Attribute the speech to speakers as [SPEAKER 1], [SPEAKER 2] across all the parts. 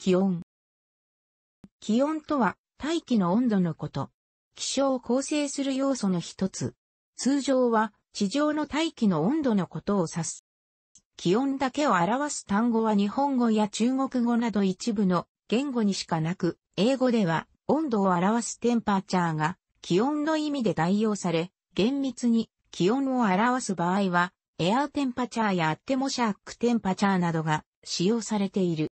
[SPEAKER 1] 気温。気温とは、大気の温度のこと。気象を構成する要素の一つ。通常は、地上の大気の温度のことを指す。気温だけを表す単語は日本語や中国語など一部の言語にしかなく、英語では温度を表すテンパーチャーが気温の意味で代用され、厳密に気温を表す場合は、エアーテンパチャーやアッテモシャークテンパチャーなどが使用されている。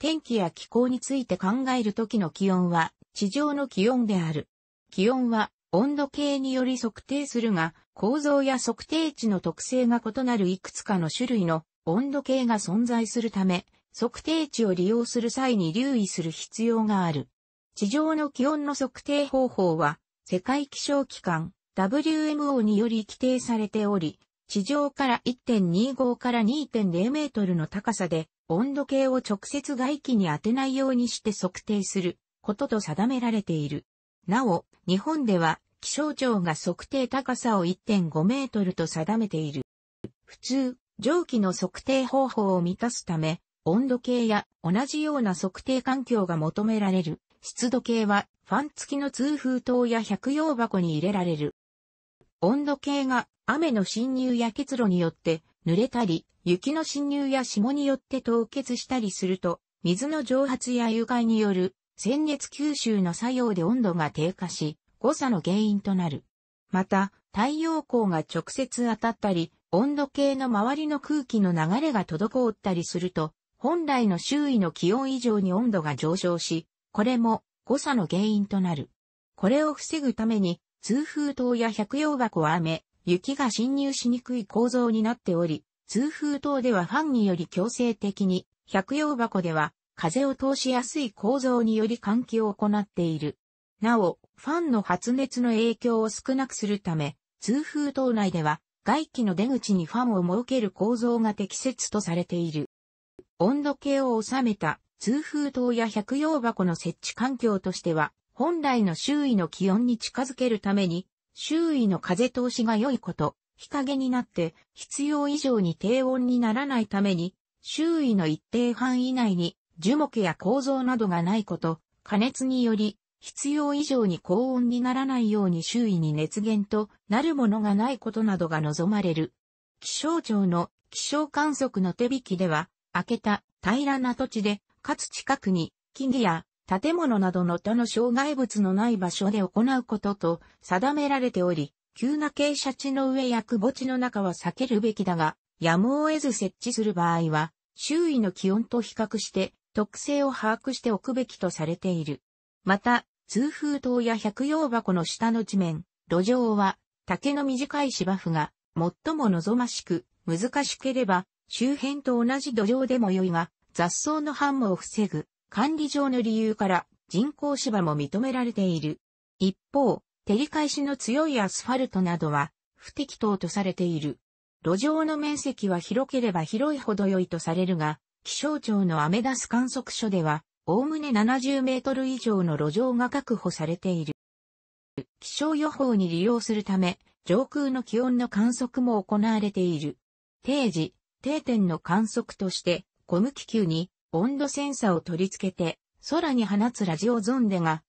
[SPEAKER 1] 天気や気候について考えるときの気温は、地上の気温である。気温は、温度計により測定するが、構造や測定値の特性が異なるいくつかの種類の温度計が存在するため、測定値を利用する際に留意する必要がある。地上の気温の測定方法は、世界気象機関 WMO により規定されており、地上から1.25から2.0メートルの高さで温度計を直接外気に当てないようにして測定することと定められている。なお、日本では気象庁が測定高さを1.5メートルと定めている。普通、蒸気の測定方法を満たすため、温度計や同じような測定環境が求められる。湿度計はファン付きの通風筒や百葉箱に入れられる。温度計が雨の侵入や結露によって濡れたり、雪の侵入や霜によって凍結したりすると、水の蒸発や融害による、鮮熱吸収の作用で温度が低下し、誤差の原因となる。また、太陽光が直接当たったり、温度計の周りの空気の流れが滞ったりすると、本来の周囲の気温以上に温度が上昇し、これも誤差の原因となる。これを防ぐために、通風筒や百葉箱は雨、雪が侵入しにくい構造になっており、通風筒ではファンにより強制的に、百葉箱では風を通しやすい構造により換気を行っている。なお、ファンの発熱の影響を少なくするため、通風筒内では外気の出口にファンを設ける構造が適切とされている。温度計を収めた通風筒や百葉箱の設置環境としては、本来の周囲の気温に近づけるために周囲の風通しが良いこと、日陰になって必要以上に低温にならないために、周囲の一定範囲内に樹木や構造などがないこと、加熱により必要以上に高温にならないように周囲に熱源となるものがないことなどが望まれる。気象庁の気象観測の手引きでは、開けた平らな土地で、かつ近くに木々や建物などの他の障害物のない場所で行うことと定められており、急な傾斜地の上や窪地の中は避けるべきだが、やむを得ず設置する場合は、周囲の気温と比較して特性を把握しておくべきとされている。また、通風塔や百葉箱の下の地面、路上は竹の短い芝生が最も望ましく難しければ周辺と同じ土壌でも良いが雑草の繁茂を防ぐ。管理上の理由から人工芝も認められている。一方、照り返しの強いアスファルトなどは不適当とされている。路上の面積は広ければ広いほど良いとされるが、気象庁のアメダス観測所では、おおむね70メートル以上の路上が確保されている。気象予報に利用するため、上空の気温の観測も行われている。定時、定点の観測として、小麦球に温度センサを取り付けて、空に放つラジオゾンデが、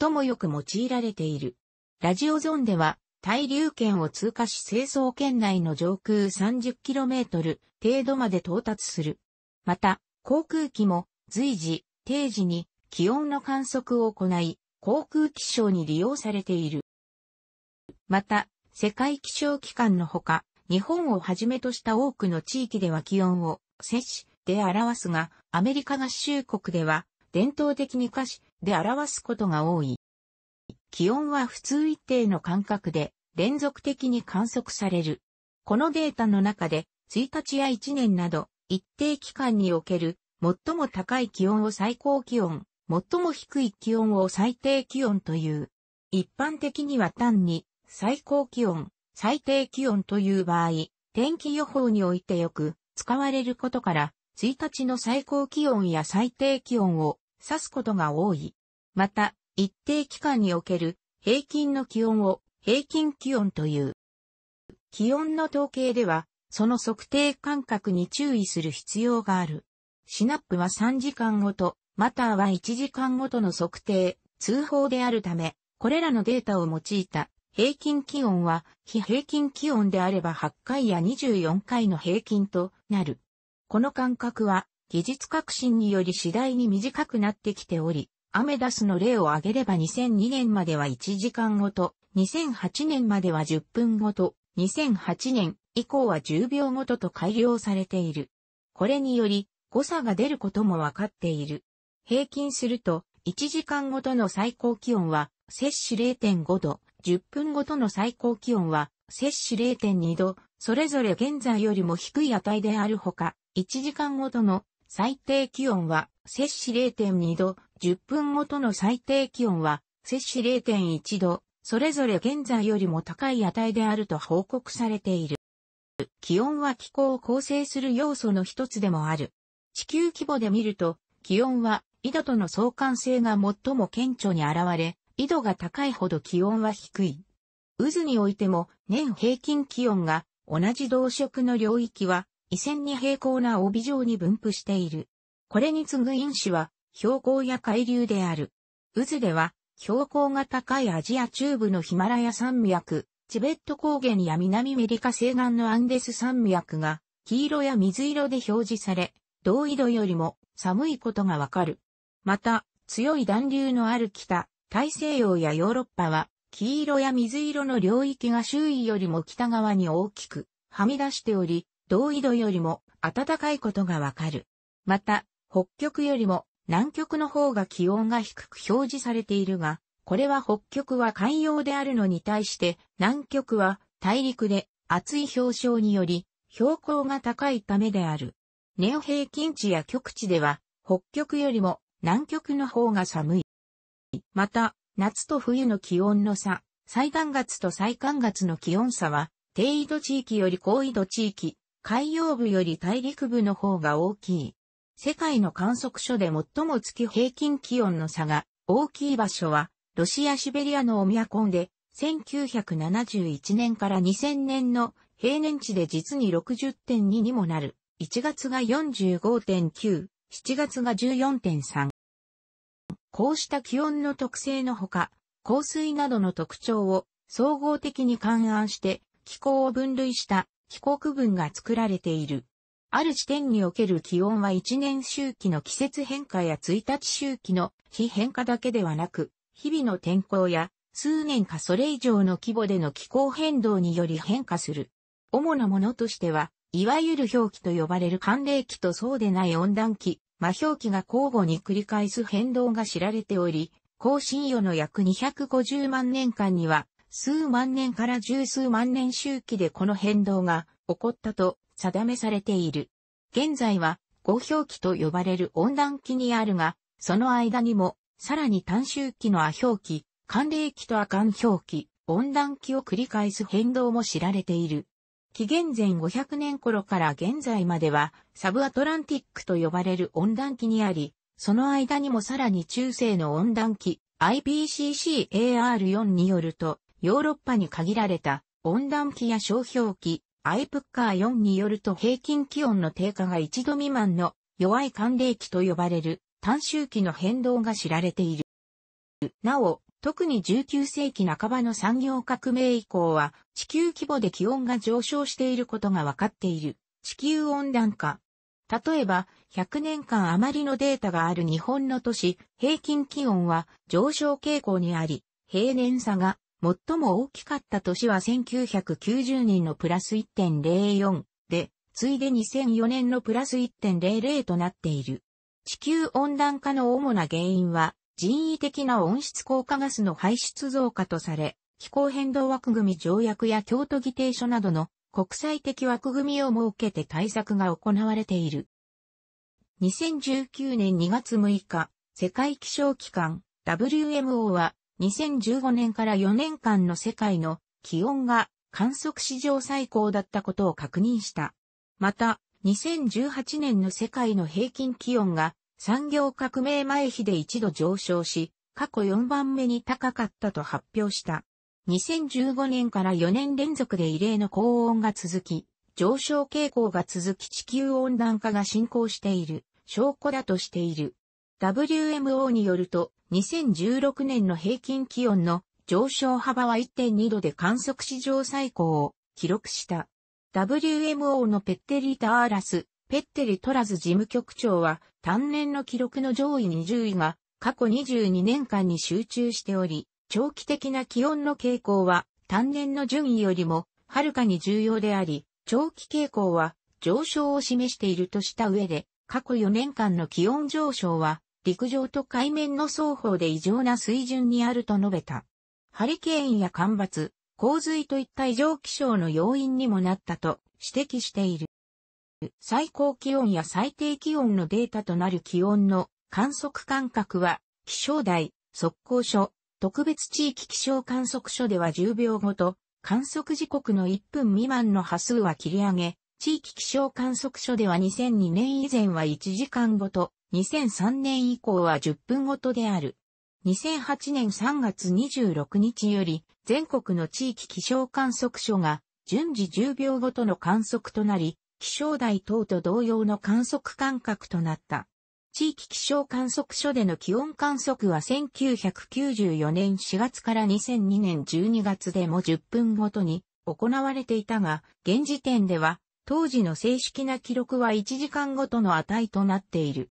[SPEAKER 1] 最もよく用いられている。ラジオゾンデは、対流圏を通過し清掃圏内の上空 30km 程度まで到達する。また、航空機も随時、定時に気温の観測を行い、航空気象に利用されている。また、世界気象機関のほか、日本をはじめとした多くの地域では気温を摂氏で表すが、アメリカ合衆国では、伝統的に歌詞で表すことが多い。気温は普通一定の間隔で連続的に観測される。このデータの中で、1日や1年など、一定期間における、最も高い気温を最高気温、最も低い気温を最低気温という。一般的には単に、最高気温、最低気温という場合、天気予報においてよく使われることから、1日の最高気温や最低気温を指すことが多い。また、一定期間における平均の気温を平均気温という。気温の統計では、その測定間隔に注意する必要がある。シナップは3時間ごと、または1時間ごとの測定、通報であるため、これらのデータを用いた平均気温は、非平均気温であれば8回や24回の平均となる。この間隔は技術革新により次第に短くなってきており、アメダスの例を挙げれば2002年までは1時間ごと、2008年までは10分ごと、2008年以降は10秒ごとと改良されている。これにより誤差が出ることもわかっている。平均すると1時間ごとの最高気温は摂氏0.5度、10分ごとの最高気温は摂氏0.2度、それぞれ現在よりも低い値であるほか、1時間ごとの最低気温は、摂氏0.2度、10分ごとの最低気温は、摂氏0.1度、それぞれ現在よりも高い値であると報告されている。気温は気候を構成する要素の一つでもある。地球規模で見ると、気温は緯度との相関性が最も顕著に現れ、緯度が高いほど気温は低い。渦においても年平均気温が同じ同色の領域は緯線に平行な帯状に分布している。これに次ぐ因子は、標高や海流である。渦では、標高が高いアジア中部のヒマラヤ山脈、チベット高原や南アメリカ西岸のアンデス山脈が、黄色や水色で表示され、同緯度よりも寒いことがわかる。また、強い暖流のある北、大西洋やヨーロッパは、黄色や水色の領域が周囲よりも北側に大きく、はみ出しており、同緯度よりも暖かいことがわかる。また、北極よりも南極の方が気温が低く表示されているが、これは北極は海洋であるのに対して南極は大陸で厚い氷床により標高が高いためである。ネオ平均値や極地では北極よりも南極の方が寒い。また、夏と冬の気温の差、最寒月と最寒月の気温差は、低緯度地域より高緯度地域、海洋部より大陸部の方が大きい。世界の観測所で最も月平均気温の差が大きい場所は、ロシア・シベリアのオミヤコンで、1971年から2000年の平年値で実に60.2にもなる。1月が45.9、7月が14.3。こうした気温の特性のほか、降水などの特徴を総合的に勘案して気候を分類した帰国区分が作られている。ある地点における気温は一年周期の季節変化や一日周期の非変化だけではなく、日々の天候や数年かそれ以上の規模での気候変動により変化する。主なものとしては、いわゆる表記と呼ばれる寒冷期とそうでない温暖期、魔表記が交互に繰り返す変動が知られており、更新予の約250万年間には数万年から十数万年周期でこの変動が起こったと定めされている。現在は五氷期と呼ばれる温暖期にあるが、その間にも、さらに短周期の亜氷期、寒冷期と亜寒氷期、温暖期を繰り返す変動も知られている。紀元前500年頃から現在までは、サブアトランティックと呼ばれる温暖期にあり、その間にもさらに中世の温暖期、IPCCAR4 によると、ヨーロッパに限られた温暖期や商標期、アイプッカー4によると平均気温の低下が1度未満の弱い寒冷期と呼ばれる短周期の変動が知られている。なお、特に19世紀半ばの産業革命以降は地球規模で気温が上昇していることが分かっている地球温暖化。例えば、100年間余りのデータがある日本の都市、平均気温は上昇傾向にあり、平年差が最も大きかった年は1990年のプラス1.04で、ついで2004年のプラス1.00となっている。地球温暖化の主な原因は、人為的な温室効果ガスの排出増加とされ、気候変動枠組条約や京都議定書などの国際的枠組みを設けて対策が行われている。2019年2月6日、世界気象機関 WMO は2015年から4年間の世界の気温が観測史上最高だったことを確認した。また、2018年の世界の平均気温が産業革命前比で一度上昇し、過去4番目に高かったと発表した。2015年から4年連続で異例の高温が続き、上昇傾向が続き地球温暖化が進行している証拠だとしている。WMO によると、2016年の平均気温の上昇幅は1.2度で観測史上最高を記録した。WMO のペッテリ・ータアーラス、ペッテリ・トラズ事務局長は、単年の記録の上位20位が過去22年間に集中しており、長期的な気温の傾向は単年の順位よりもはるかに重要であり、長期傾向は上昇を示しているとした上で、過去4年間の気温上昇は陸上と海面の双方で異常な水準にあると述べた。ハリケーンや干ばつ、洪水といった異常気象の要因にもなったと指摘している。最高気温や最低気温のデータとなる気温の観測間隔は、気象台、速攻所、特別地域気象観測所では10秒ごと、観測時刻の1分未満の波数は切り上げ、地域気象観測所では2002年以前は1時間ごと、2003年以降は10分ごとである。2008年3月26日より全国の地域気象観測所が順次10秒ごとの観測となり、気象台等と同様の観測間隔となった。地域気象観測所での気温観測は1994年4月から2002年12月でも10分ごとに行われていたが、現時点では当時の正式な記録は1時間ごとの値となっている。